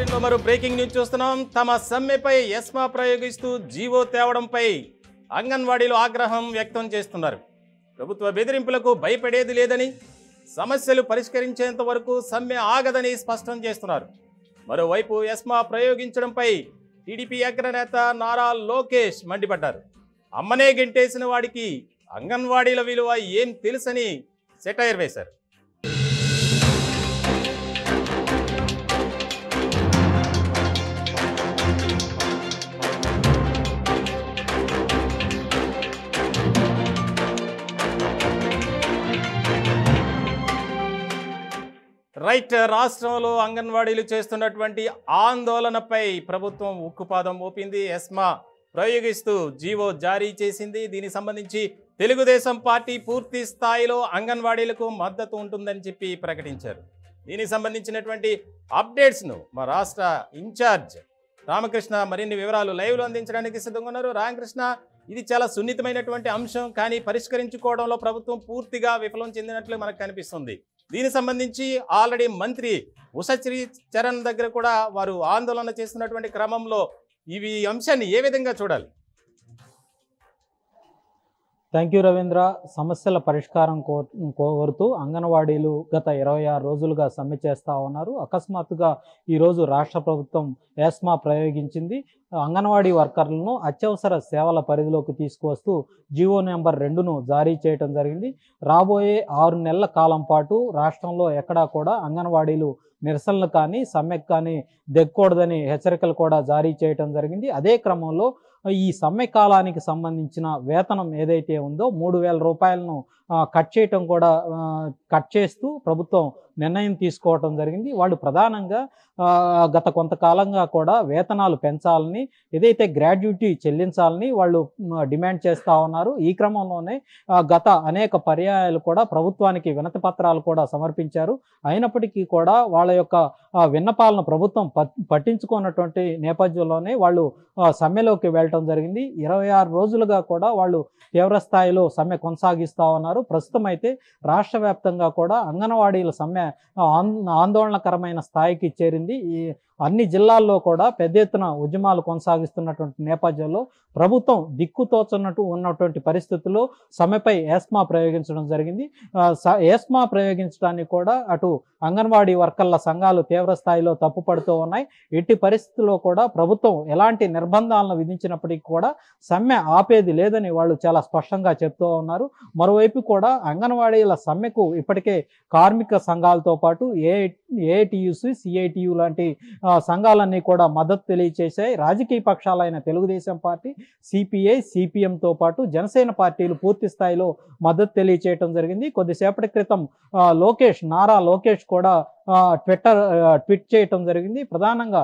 బులెటిన్లో మరో breaking news చూస్తున్నాం తమ సమ్మెపై ఎస్మా ప్రయోగిస్తూ జీవో తేవడంపై అంగన్వాడీలు ఆగ్రహం వ్యక్తం చేస్తున్నారు ప్రభుత్వ బెదిరింపులకు భయపడేది లేదని సమస్యలు పరిష్కరించేంత వరకు సమ్మె ఆగదని స్పష్టం చేస్తున్నారు మరోవైపు ఎస్మా ప్రయోగించడంపై టీడీపీ అగ్రనేత నారా లోకేష్ మండిపడ్డారు అమ్మనే గింటేసిన వాడికి అంగన్వాడీల విలువ ఏం తెలుసని సెటైర్ వేశారు రైట్ రాష్ట్రంలో అంగన్వాడీలు చేస్తున్నటువంటి ఆందోళనపై ప్రభుత్వం ఉక్కుపాదం ఊపింది ఎస్మా ప్రయోగిస్తూ జీవో జారీ చేసింది దీనికి సంబంధించి తెలుగుదేశం పార్టీ పూర్తి స్థాయిలో అంగన్వాడీలకు మద్దతు ఉంటుందని చెప్పి ప్రకటించారు దీనికి సంబంధించినటువంటి అప్డేట్స్ను మా రాష్ట్ర ఇన్ఛార్జ్ రామకృష్ణ మరిన్ని వివరాలు లైవ్లో అందించడానికి సిద్ధంగా ఉన్నారు రామకృష్ణ ఇది చాలా సున్నితమైనటువంటి అంశం కానీ పరిష్కరించుకోవడంలో ప్రభుత్వం పూర్తిగా విఫలం చెందినట్లు మనకు కనిపిస్తుంది దీనికి సంబంధించి ఆల్రెడీ మంత్రి ఉషశ్రీ చరణ్ దగ్గర కూడా వారు ఆందోళన చేస్తున్నటువంటి క్రమంలో ఇవి అంశాన్ని ఏ విధంగా చూడాలి థ్యాంక్ యూ రవీంద్ర సమస్యల పరిష్కారం కోరుతూ అంగన్వాడీలు గత ఇరవై ఆరు రోజులుగా సమ్మె చేస్తూ ఉన్నారు అకస్మాత్తుగా ఈరోజు రాష్ట్ర ప్రభుత్వం ఏస్మా ప్రయోగించింది అంగన్వాడీ వర్కర్లను అత్యవసర సేవల పరిధిలోకి తీసుకువస్తూ జీవో నెంబర్ రెండును జారీ చేయడం జరిగింది రాబోయే ఆరు నెలల కాలం పాటు రాష్ట్రంలో ఎక్కడా కూడా అంగన్వాడీలు నిరసనలు కానీ సమ్మెకు కానీ దిగకూడదని హెచ్చరికలు కూడా జారీ చేయడం జరిగింది అదే క్రమంలో ఈ సమ్మె కాలానికి సంబంధించిన వేతనం ఏదైతే ఉందో మూడు వేల రూపాయలను కట్ చేయటం కూడా కట్ చేస్తూ ప్రభుత్వం నిర్ణయం తీసుకోవటం జరిగింది వాళ్ళు ప్రధానంగా గత కొంతకాలంగా కూడా వేతనాలు పెంచాలని ఏదైతే గ్రాడ్యుటీ చెల్లించాలని వాళ్ళు డిమాండ్ చేస్తూ ఉన్నారు ఈ క్రమంలోనే గత అనేక పర్యాయాలు కూడా ప్రభుత్వానికి వినతి పత్రాలు కూడా సమర్పించారు అయినప్పటికీ కూడా వాళ్ళ యొక్క విన్నపాలను ప్రభుత్వం పట్టించుకున్నటువంటి నేపథ్యంలోనే వాళ్ళు సమ్మెలోకి వెళ్ళటం జరిగింది ఇరవై ఆరు రోజులుగా కూడా వాళ్ళు తీవ్రస్థాయిలో సమ్మె కొనసాగిస్తూ ఉన్నారు ప్రస్తుతం అయితే రాష్ట్ర వ్యాప్తంగా కూడా అంగన్వాడీల సమ్మె ఆందోళనకరమైన స్థాయికి చేరింది ఈ అన్ని జిల్లాల్లో కూడా పెద్ద ఎత్తున ఉద్యమాలు కొనసాగిస్తున్నటువంటి నేపథ్యంలో ప్రభుత్వం దిక్కుతోచున్నట్టు ఉన్నటువంటి పరిస్థితుల్లో సమ్మెపై ఏస్మా ప్రయోగించడం జరిగింది ఏస్మా ప్రయోగించడానికి కూడా అటు అంగన్వాడీ వర్కర్ల సంఘాలు తీవ్ర స్థాయిలో తప్పుపడుతూ ఉన్నాయి ఇట్టి పరిస్థితుల్లో కూడా ప్రభుత్వం ఎలాంటి నిర్బంధాలను విధించినప్పటికీ కూడా సమ్మె ఆపేది లేదని వాళ్ళు చాలా స్పష్టంగా చెప్తూ ఉన్నారు మరోవైపు కూడా అంగన్వాడీల సమ్మెకు ఇప్పటికే కార్మిక సంఘాలు సంఘాలతో పాటు ఏ ఏఐటియుసి సిఐటియు లాంటి సంఘాలన్నీ కూడా మద్దతు తెలియచేశాయి రాజకీయ పక్షాలైన తెలుగుదేశం పార్టీ సిపిఐ సిపిఎంతో పాటు జనసేన పార్టీలు పూర్తి స్థాయిలో మద్దతు తెలియచేయడం జరిగింది కొద్దిసేపటి క్రితం లోకేష్ నారా లోకేష్ కూడా ట్విట్టర్ ట్విట్ చేయటం జరిగింది ప్రధానంగా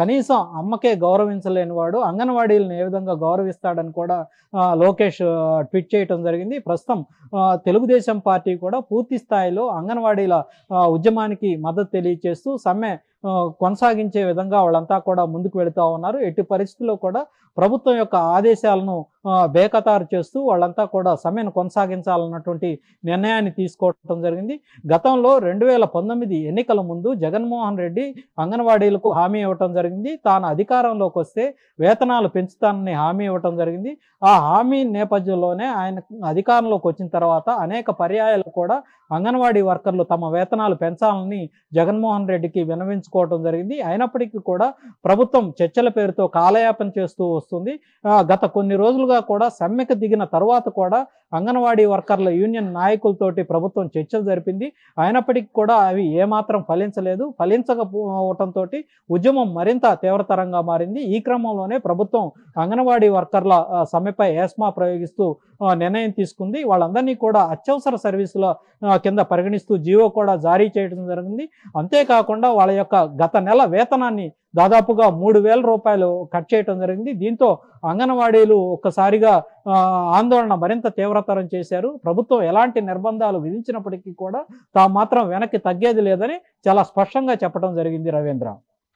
కనీసం అమ్మకే గౌరవించలేని వాడు అంగన్వాడీలను ఏ విధంగా గౌరవిస్తాడని కూడా లోకేష్ ట్వీట్ చేయటం జరిగింది ప్రస్తుతం తెలుగుదేశం పార్టీ కూడా పూర్తి స్థాయిలో అంగన్వాడీల ఉద్యమానికి మద్దతు తెలియజేస్తూ సమ్మె కొనసాగించే విధంగా వాళ్ళంతా కూడా ముందుకు వెళుతూ ఉన్నారు ఎట్టి పరిస్థితుల్లో కూడా ప్రభుత్వం యొక్క ఆదేశాలను బేఖతారు చేస్తూ వాళ్ళంతా కూడా సమ్మెను కొనసాగించాలన్నటువంటి నిర్ణయాన్ని తీసుకోవడం జరిగింది గతంలో రెండు వేల పంతొమ్మిది ఎన్నికల ముందు జగన్మోహన్ రెడ్డి అంగన్వాడీలకు హామీ ఇవ్వటం జరిగింది తాను అధికారంలోకి వస్తే వేతనాలు పెంచుతానని హామీ ఇవ్వటం జరిగింది ఆ హామీ నేపథ్యంలోనే ఆయన అధికారంలోకి వచ్చిన తర్వాత అనేక పర్యాయాలు కూడా అంగన్వాడీ వర్కర్లు తమ వేతనాలు పెంచాలని జగన్మోహన్ రెడ్డికి వినవించు తీసుకోవడం జరిగింది అయినప్పటికీ కూడా ప్రభుత్వం చర్చల పేరుతో కాలయాపన చేస్తూ వస్తుంది గత కొన్ని రోజులుగా కూడా సమ్మెకు దిగిన తర్వాత కూడా అంగన్వాడీ వర్కర్ల యూనియన్ నాయకులతోటి ప్రభుత్వం చర్చలు జరిపింది అయినప్పటికీ కూడా అవి ఏమాత్రం ఫలించలేదు ఫలించకపోవటంతో ఉద్యమం మరింత తీవ్రతరంగా మారింది ఈ క్రమంలోనే ప్రభుత్వం అంగన్వాడీ వర్కర్ల సమ్మెపై ఏస్మా ప్రయోగిస్తూ నిర్ణయం తీసుకుంది వాళ్ళందరినీ కూడా అత్యవసర సర్వీసుల కింద పరిగణిస్తూ జీవో కూడా జారీ చేయడం జరిగింది అంతేకాకుండా వాళ్ళ యొక్క గత నెల వేతనాన్ని దాదాపుగా మూడు వేల రూపాయలు కట్ చేయడం జరిగింది దీంతో అంగన్వాడీలు ఒక్కసారిగా ఆందోళన మరింత తీవ్రతరం చేశారు ప్రభుత్వం ఎలాంటి నిర్బంధాలు విధించినప్పటికీ కూడా తాము మాత్రం వెనక్కి తగ్గేది లేదని చాలా స్పష్టంగా చెప్పడం జరిగింది రవీంద్ర